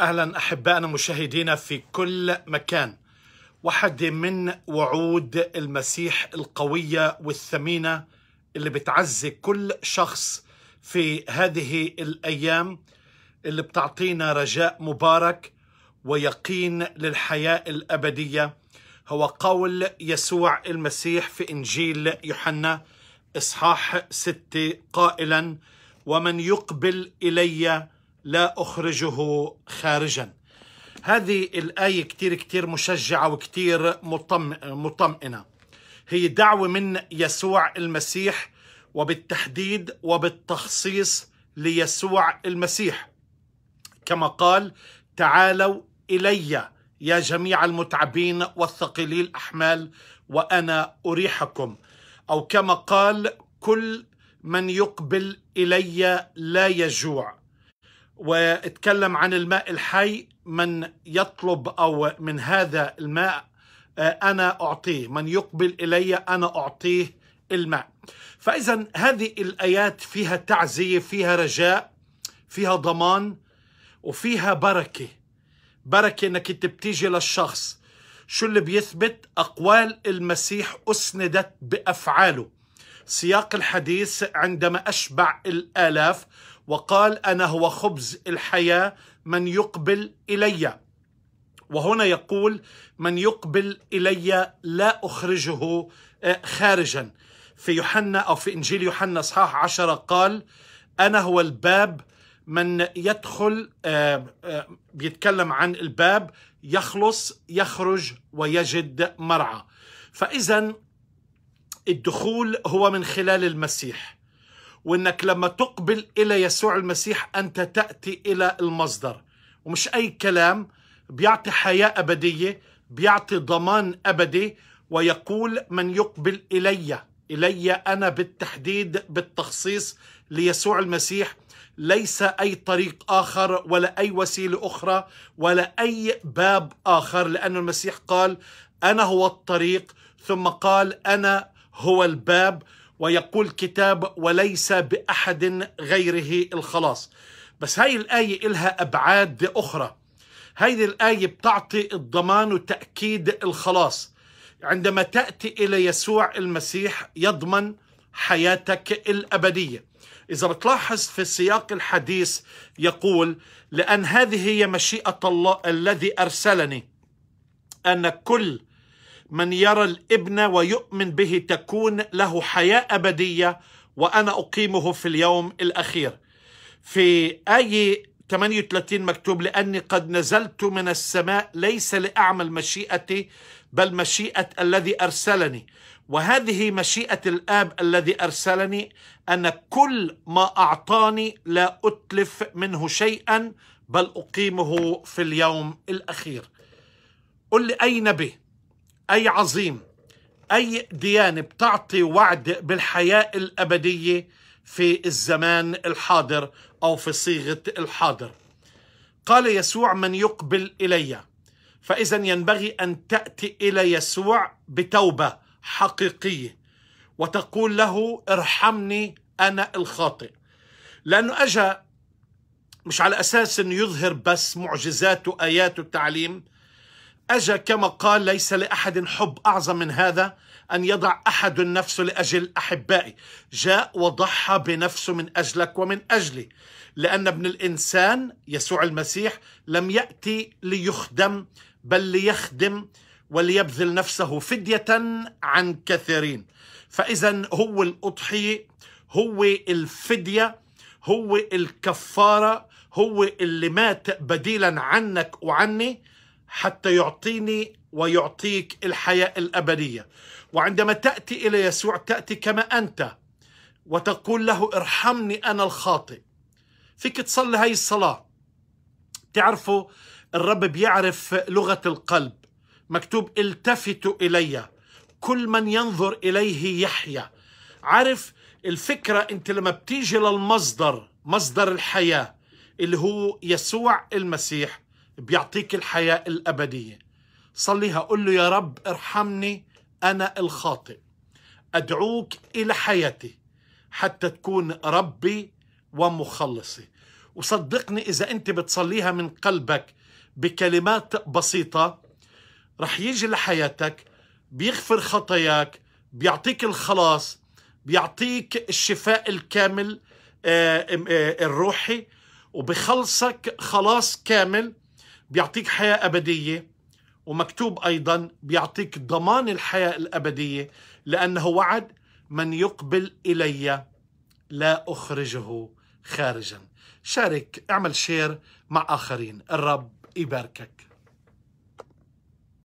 اهلا احبائنا مشاهدينا في كل مكان واحد من وعود المسيح القويه والثمينه اللي بتعزي كل شخص في هذه الايام اللي بتعطينا رجاء مبارك ويقين للحياه الابديه هو قول يسوع المسيح في انجيل يوحنا اصحاح 6 قائلا ومن يقبل الي لا أخرجه خارجا هذه الآية كتير كتير مشجعة وكتير مطمئنة هي دعوة من يسوع المسيح وبالتحديد وبالتخصيص ليسوع المسيح كما قال تعالوا إلي يا جميع المتعبين والثقيلي الأحمال وأنا أريحكم أو كما قال كل من يقبل إلي لا يجوع واتكلم عن الماء الحي من يطلب او من هذا الماء آه، انا اعطيه من يقبل الي انا اعطيه الماء فاذا هذه الايات فيها تعزيه فيها رجاء فيها ضمان وفيها بركه بركه انك تبتيجي للشخص شو اللي بيثبت اقوال المسيح اسندت بافعاله سياق الحديث عندما اشبع الالاف وقال انا هو خبز الحياه من يقبل الي وهنا يقول من يقبل الي لا اخرجه آه، خارجا في يوحنا او في انجيل يوحنا اصحاح عشرة قال انا هو الباب من يدخل آه، آه، بيتكلم عن الباب يخلص يخرج ويجد مرعى فاذا الدخول هو من خلال المسيح وانك لما تقبل الى يسوع المسيح انت تاتي الى المصدر ومش اي كلام بيعطي حياه ابديه بيعطي ضمان ابدي ويقول من يقبل الي الي انا بالتحديد بالتخصيص ليسوع المسيح ليس اي طريق اخر ولا اي وسيله اخرى ولا اي باب اخر لان المسيح قال انا هو الطريق ثم قال انا هو الباب ويقول كتاب وليس بأحد غيره الخلاص بس هاي الآية إلها أبعاد أخرى هاي الآية بتعطي الضمان وتأكيد الخلاص عندما تأتي إلى يسوع المسيح يضمن حياتك الأبدية إذا بتلاحظ في سياق الحديث يقول لأن هذه هي مشيئة الله الذي أرسلني أن كل من يرى الابن ويؤمن به تكون له حياه ابديه وانا اقيمه في اليوم الاخير. في ايه 38 مكتوب لاني قد نزلت من السماء ليس لاعمل مشيئتي بل مشيئه الذي ارسلني وهذه مشيئه الاب الذي ارسلني ان كل ما اعطاني لا اتلف منه شيئا بل اقيمه في اليوم الاخير. قل لي اي نبي أي عظيم أي ديانة بتعطي وعد بالحياة الأبدية في الزمان الحاضر أو في صيغة الحاضر قال يسوع من يقبل إلي فإذا ينبغي أن تأتي إلى يسوع بتوبة حقيقية وتقول له ارحمني أنا الخاطئ لأنه أجا مش على أساس أنه يظهر بس معجزات وآيات التعليم أجا كما قال ليس لأحد حب أعظم من هذا أن يضع أحد نفسه لأجل أحبائي جاء وضحى بنفسه من أجلك ومن أجلي لأن ابن الإنسان يسوع المسيح لم يأتي ليخدم بل ليخدم وليبذل نفسه فدية عن كثيرين فإذا هو الأضحية هو الفدية هو الكفارة هو اللي مات بديلا عنك وعني حتى يعطيني ويعطيك الحياة الأبدية وعندما تأتي إلى يسوع تأتي كما أنت وتقول له ارحمني أنا الخاطئ فيك تصلي هاي الصلاة تعرفوا الرب بيعرف لغة القلب مكتوب التفتوا إلي كل من ينظر إليه يحيا عارف الفكرة أنت لما بتيجي للمصدر مصدر الحياة اللي هو يسوع المسيح بيعطيك الحياة الأبدية صليها قل له يا رب ارحمني أنا الخاطئ أدعوك إلى حياتي حتى تكون ربي ومخلصي وصدقني إذا أنت بتصليها من قلبك بكلمات بسيطة رح يجي لحياتك بيغفر خطاياك بيعطيك الخلاص بيعطيك الشفاء الكامل آه، آه، آه، الروحي وبخلصك خلاص كامل بيعطيك حياة أبدية ومكتوب أيضا بيعطيك ضمان الحياة الأبدية لأنه وعد من يقبل إلي لا أخرجه خارجا شارك اعمل شير مع آخرين الرب يباركك